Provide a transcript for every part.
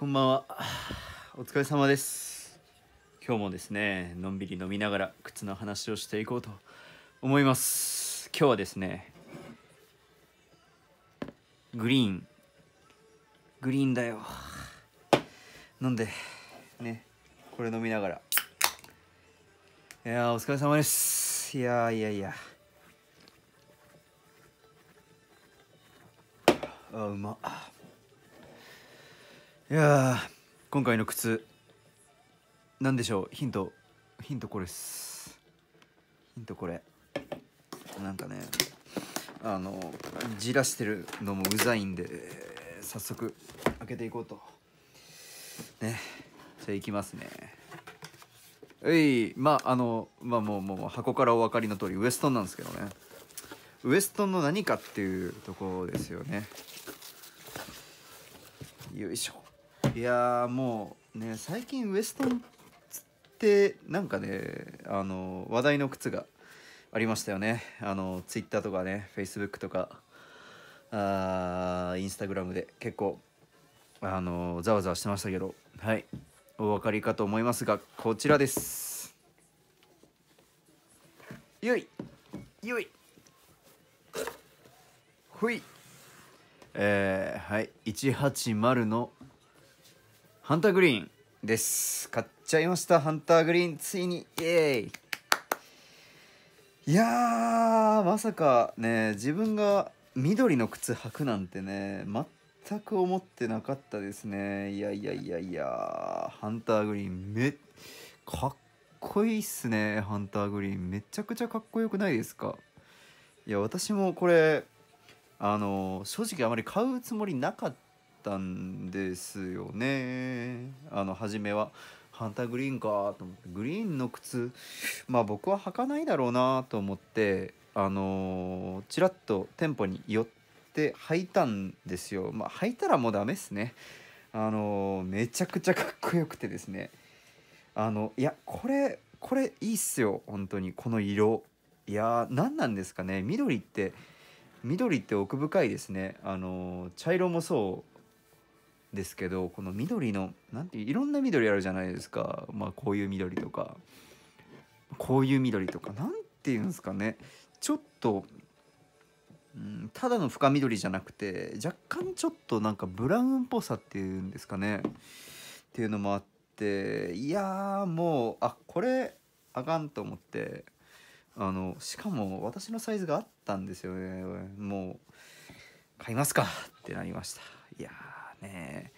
こんばんは。お疲れ様です。今日もですね、のんびり飲みながら靴の話をしていこうと思います。今日はですね、グリーン。グリーンだよ。飲んで、ね、これ飲みながら。いやお疲れ様です。いやいやいや。あ、うまっ。いや今回の靴何でしょうヒントヒントこれっすヒントこれなんかねあのじらしてるのもうざいんで早速開けていこうとねじゃあいきますねえいまああのまあもうもう箱からお分かりの通りウエストンなんですけどねウエストンの何かっていうところですよねよいしょいやもうね最近ウエストンってなんかねあの話題の靴がありましたよねあのツイッターとかねフェイスブックとかあインスタグラムで結構あのざわざわしてましたけどはいお分かりかと思いますがこちらですよいよいほいえー、はい180のハンターグリーンです買っちゃいましたハンターグリーンついにイエーイいやまさかね自分が緑の靴履くなんてね全く思ってなかったですねいやいやいやいやハンターグリーンめかっこいいっすねハンターグリーンめちゃくちゃかっこよくないですかいや私もこれあの正直あまり買うつもりなかったったんですよねあの初めは。ハンターグリーンかと思ってグリーンの靴まあ僕は履かないだろうなと思ってあのー、ちらっと店舗に寄って履いたんですよまあ履いたらもうダメっすねあのー、めちゃくちゃかっこよくてですねあのいやこれこれいいっすよ本当にこの色いや何なんですかね緑って緑って奥深いですねあのー、茶色もそうですけどこの緑の何ていろんな緑あるじゃないですか、まあ、こういう緑とかこういう緑とか何て言うんですかねちょっと、うん、ただの深緑じゃなくて若干ちょっとなんかブラウンっぽさっていうんですかねっていうのもあっていやもうあこれあかんと思ってあのしかも私のサイズがあったんですよねもう買いますかってなりましたいやーね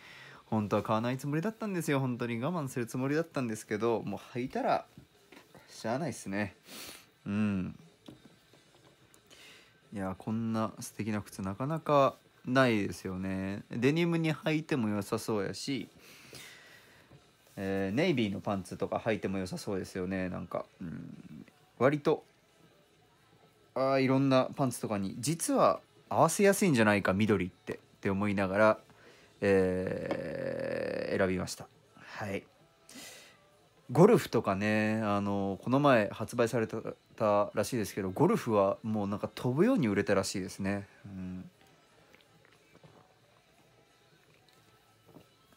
本当は買わないつもりだったんですよ本当に我慢するつもりだったんですけどもう履いたらしゃあないっすねうんいやこんな素敵な靴なかなかないですよねデニムに履いても良さそうやし、えー、ネイビーのパンツとか履いても良さそうですよねなんか、うん、割とあいろんなパンツとかに実は合わせやすいんじゃないか緑ってって思いながらえー、選びました。はいゴルフとかねあのこの前発売されたらしいですけどゴルフはもうなんか飛ぶように売れたらしいですね、うん、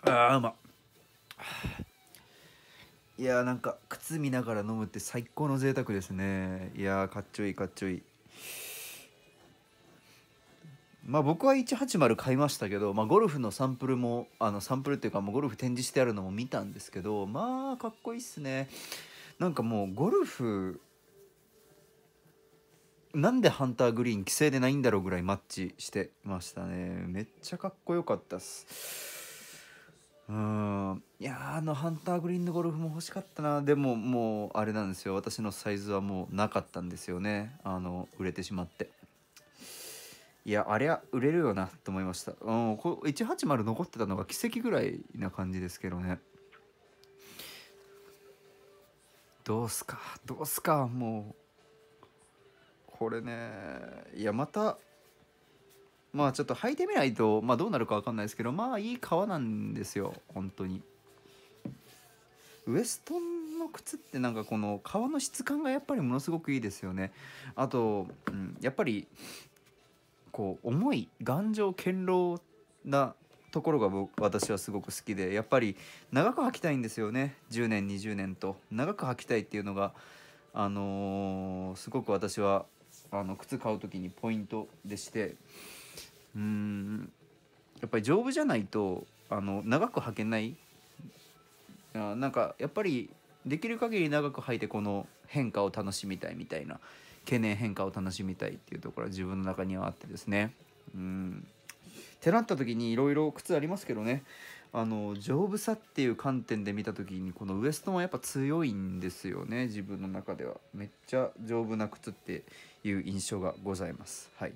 あうまいやーなんか靴見ながら飲むって最高の贅沢ですねいやーかっちょいいかっちょいいまあ、僕は180買いましたけど、まあ、ゴルフのサンプルもあのサンプルっていうかもうゴルフ展示してあるのも見たんですけどまあかっこいいっすねなんかもうゴルフなんでハンターグリーン規制でないんだろうぐらいマッチしてましたねめっちゃかっこよかったっすうんいやあのハンターグリーンのゴルフも欲しかったなでももうあれなんですよ私のサイズはもうなかったんですよねあの売れてしまっていやあれは売れるよなと思いましたうんこ180残ってたのが奇跡ぐらいな感じですけどねどうすかどうすかもうこれねいやまたまあちょっと履いてみないと、まあ、どうなるか分かんないですけどまあいい革なんですよ本当にウエストンの靴ってなんかこの革の質感がやっぱりものすごくいいですよねあと、うん、やっぱりこう重い頑丈堅牢なところが私はすごく好きでやっぱり長く履きたいんですよね10年20年と長く履きたいっていうのがあのー、すごく私はあの靴買う時にポイントでしてうーんやっぱり丈夫じゃないとあの長く履けないあなんかやっぱりできる限り長く履いてこの変化を楽しみたいみたいな経年変化を楽しみたいっていうところは自分の中にはあってですねうんってなった時にいろいろ靴ありますけどねあの丈夫さっていう観点で見た時にこのウエストもやっぱ強いんですよね自分の中ではめっちゃ丈夫な靴っていう印象がございますはい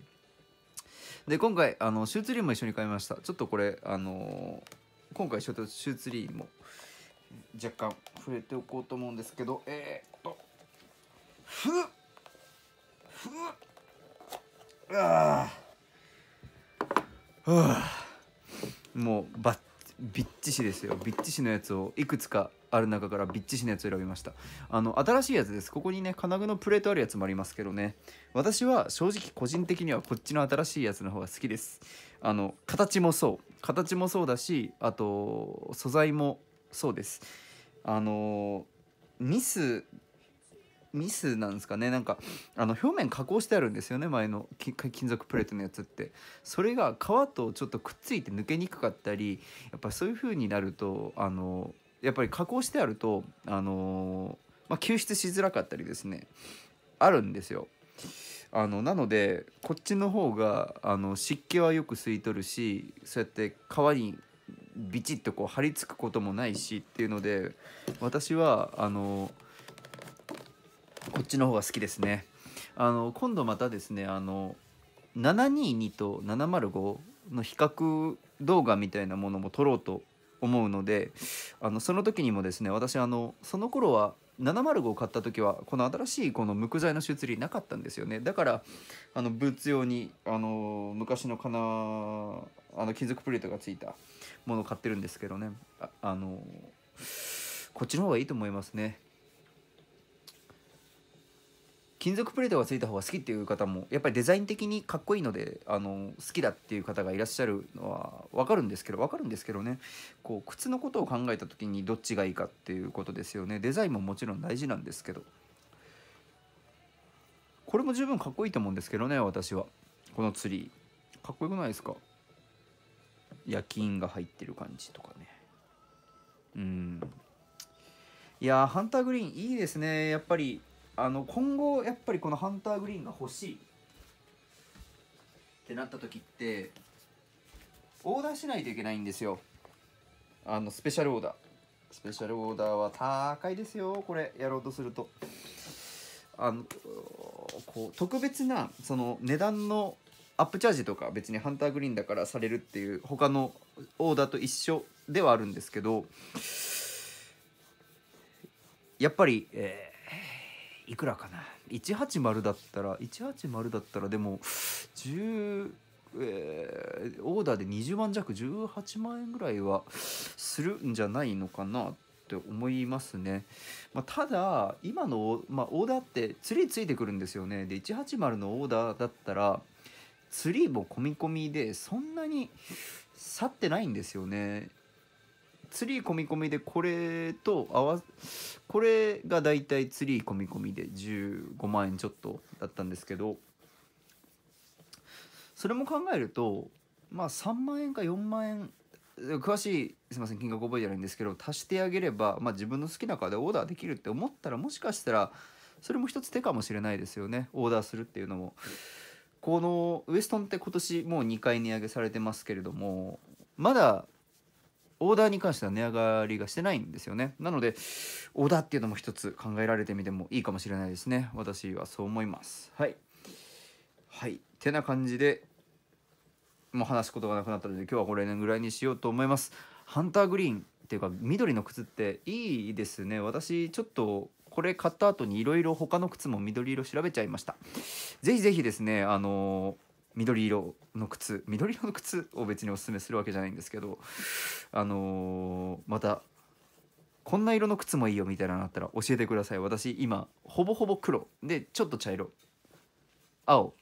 で今回あのシューツリーも一緒に買いましたちょっとこれあのー、今回ショーシューツリーも若干触れておこうと思うんですけどえー、っとふっふうあもうばびっちしですよびっちしのやつをいくつかある中からびっちしのやつを選びましたあの新しいやつですここにね金具のプレートあるやつもありますけどね私は正直個人的にはこっちの新しいやつの方が好きですあの形もそう形もそうだしあと素材もそうですあのミスミスなんですかねなんかあの表面加工してあるんですよね前の金属プレートのやつってそれが皮とちょっとくっついて抜けにくかったりやっぱそういう風になるとあのやっぱり加工してあるとあの、まあ、救出しづらかったりですねあるんですよあのなのでこっちの方があの湿気はよく吸い取るしそうやって皮にビチッとこう張り付くこともないしっていうので私はあのこっちの方が好きですねあの今度またですねあの722と705の比較動画みたいなものも撮ろうと思うのであのその時にもですね私あのその頃は705を買った時はこの新しいこの無垢材の出理なかったんですよねだからあのブーツ用にあの昔のかなあの金属プレートがついたものを買ってるんですけどねあのこっちの方がいいと思いますね金属プレートがついた方が好きっていう方もやっぱりデザイン的にかっこいいのであの好きだっていう方がいらっしゃるのは分かるんですけど分かるんですけどねこう靴のことを考えた時にどっちがいいかっていうことですよねデザインももちろん大事なんですけどこれも十分かっこいいと思うんですけどね私はこのツリーかっこよくないですか夜勤が入ってる感じとかねうんいやハンターグリーンいいですねやっぱりあの今後やっぱりこのハンターグリーンが欲しいってなった時ってオーダーしないといけないんですよあのスペシャルオーダースペシャルオーダーは高いですよこれやろうとするとあのこう特別なその値段のアップチャージとか別にハンターグリーンだからされるっていう他のオーダーと一緒ではあるんですけどやっぱり、えーいくらかな180だったら180だったらでも10えー、オーダーで20万弱18万円ぐらいはするんじゃないのかなって思いますね、まあ、ただ今の、まあ、オーダーってツリーついてくるんですよねで180のオーダーだったらツリーも込み込みでそんなに去ってないんですよねツリー込み込みでこれと合わこれがだいたいツリー込み込みで15万円ちょっとだったんですけどそれも考えるとまあ3万円か4万円詳しいすいません金額覚えてないんですけど足してあげれば、まあ、自分の好きなカードオーダーできるって思ったらもしかしたらそれも一つ手かもしれないですよねオーダーするっていうのも。このウエストンって今年もう2回値上げされてますけれどもまだオーダーに関しては値上がりがしてないんですよねなのでオーダーっていうのも一つ考えられてみてもいいかもしれないですね私はそう思いますはいはいてな感じでもう話すことがなくなったので今日はこれぐらいにしようと思いますハンターグリーンっていうか緑の靴っていいですね私ちょっとこれ買った後にいろいろ他の靴も緑色調べちゃいました是非是非ですねあのー緑色の靴緑色の靴を別におすすめするわけじゃないんですけどあのー、またこんな色の靴もいいよみたいなのあったら教えてください私今ほぼほぼ黒でちょっと茶色青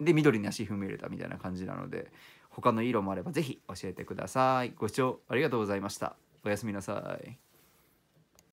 で緑に足踏み入れたみたいな感じなので他の色もあれば是非教えてくださいご視聴ありがとうございましたおやすみなさい